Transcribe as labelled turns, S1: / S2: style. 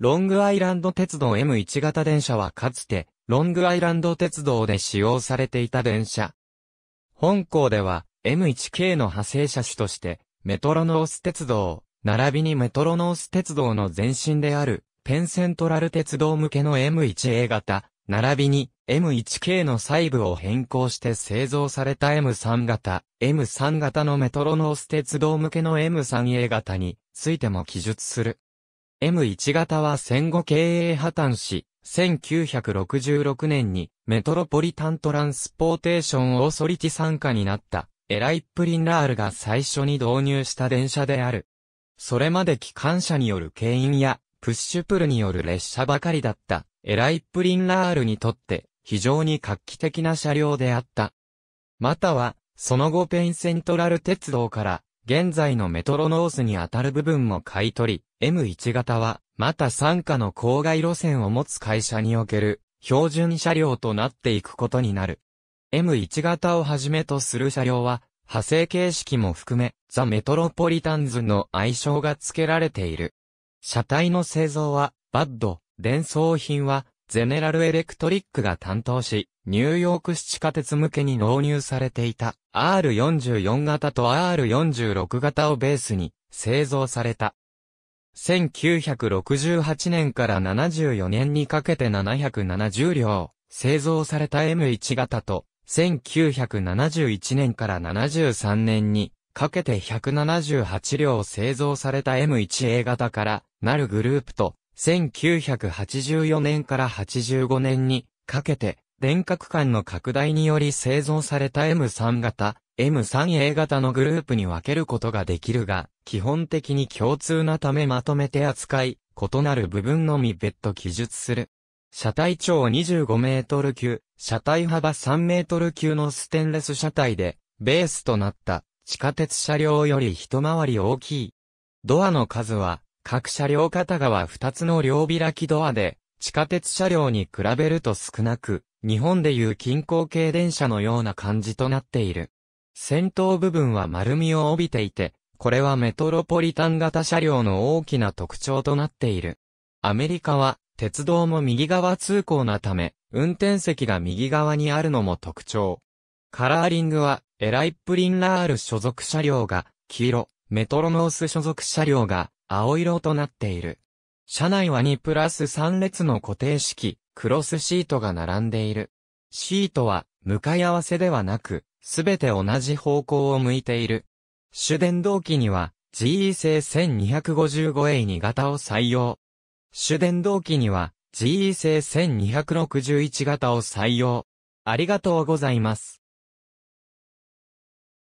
S1: ロングアイランド鉄道 M1 型電車はかつて、ロングアイランド鉄道で使用されていた電車。本校では、M1 系の派生車種として、メトロノース鉄道、並びにメトロノース鉄道の前身である、ペンセントラル鉄道向けの M1A 型、並びに M1K の細部を変更して製造された M3 型、M3 型のメトロノース鉄道向けの M3A 型についても記述する。M1 型は戦後経営破綻し、1966年にメトロポリタントランスポーテーションオーソリティ参加になったエライップリンラールが最初に導入した電車である。それまで機関車による牽引やプッシュプルによる列車ばかりだったエライップリンラールにとって非常に画期的な車両であった。または、その後ペインセントラル鉄道から現在のメトロノースにあたる部分も買い取り、M1 型は、また参加の郊外路線を持つ会社における、標準車両となっていくことになる。M1 型をはじめとする車両は、派生形式も含め、ザ・メトロポリタンズの愛称が付けられている。車体の製造は、バッド、伝送品は、ゼネラルエレクトリックが担当し、ニューヨーク市地下鉄向けに納入されていた R44 型と R46 型をベースに製造された。1968年から74年にかけて770両製造された M1 型と、1971年から73年にかけて178両製造された M1A 型からなるグループと1984年から85年にかけて、電角間の拡大により製造された M3 型、M3A 型のグループに分けることができるが、基本的に共通なためまとめて扱い、異なる部分のみ別途記述する。車体長25メートル級、車体幅3メートル級のステンレス車体で、ベースとなった地下鉄車両より一回り大きい。ドアの数は各車両片側2つの両開きドアで、地下鉄車両に比べると少なく、日本でいう近郊系電車のような感じとなっている。先頭部分は丸みを帯びていて、これはメトロポリタン型車両の大きな特徴となっている。アメリカは、鉄道も右側通行なため、運転席が右側にあるのも特徴。カラーリングは、エライプリンラール所属車両が、黄色、メトロノース所属車両が、青色となっている。車内は2プラス3列の固定式、クロスシートが並んでいる。シートは、向かい合わせではなく、すべて同じ方向を向いている。主電動機には、GE 製 1255A2 型を採用。主電動機には、GE 製1261型を採用。ありがとうございます。